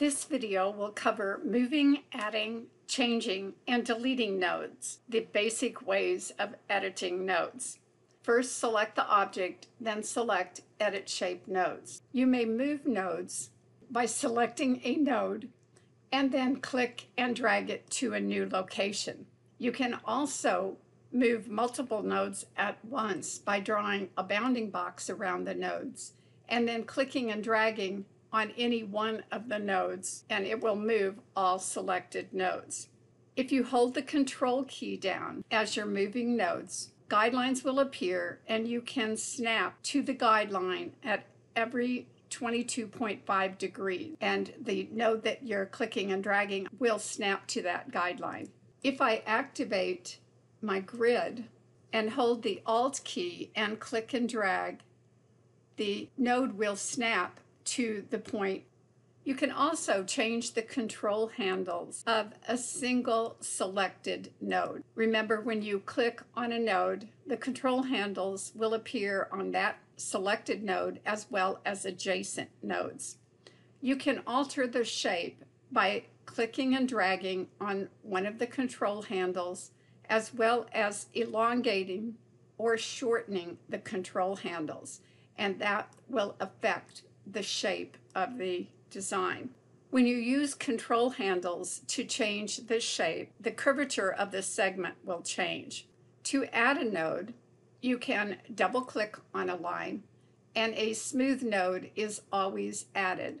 This video will cover moving, adding, changing, and deleting nodes, the basic ways of editing nodes. First, select the object, then select Edit Shape Nodes. You may move nodes by selecting a node and then click and drag it to a new location. You can also move multiple nodes at once by drawing a bounding box around the nodes and then clicking and dragging on any one of the nodes and it will move all selected nodes. If you hold the control key down as you're moving nodes, guidelines will appear and you can snap to the guideline at every 22.5 degrees and the node that you're clicking and dragging will snap to that guideline. If I activate my grid and hold the Alt key and click and drag, the node will snap to the point. You can also change the control handles of a single selected node. Remember, when you click on a node, the control handles will appear on that selected node as well as adjacent nodes. You can alter the shape by clicking and dragging on one of the control handles as well as elongating or shortening the control handles and that will affect the shape of the design. When you use control handles to change the shape, the curvature of the segment will change. To add a node, you can double click on a line and a smooth node is always added.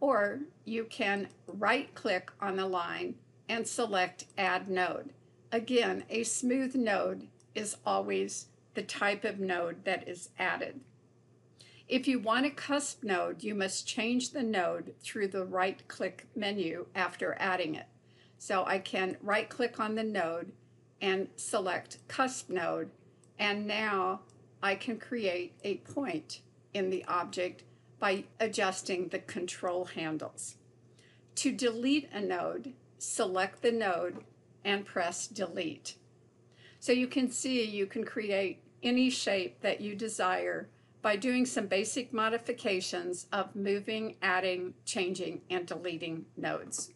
Or you can right click on the line and select add node. Again, a smooth node is always the type of node that is added. If you want a cusp node, you must change the node through the right-click menu after adding it. So I can right-click on the node and select cusp node, and now I can create a point in the object by adjusting the control handles. To delete a node, select the node and press delete. So you can see you can create any shape that you desire by doing some basic modifications of moving, adding, changing, and deleting nodes.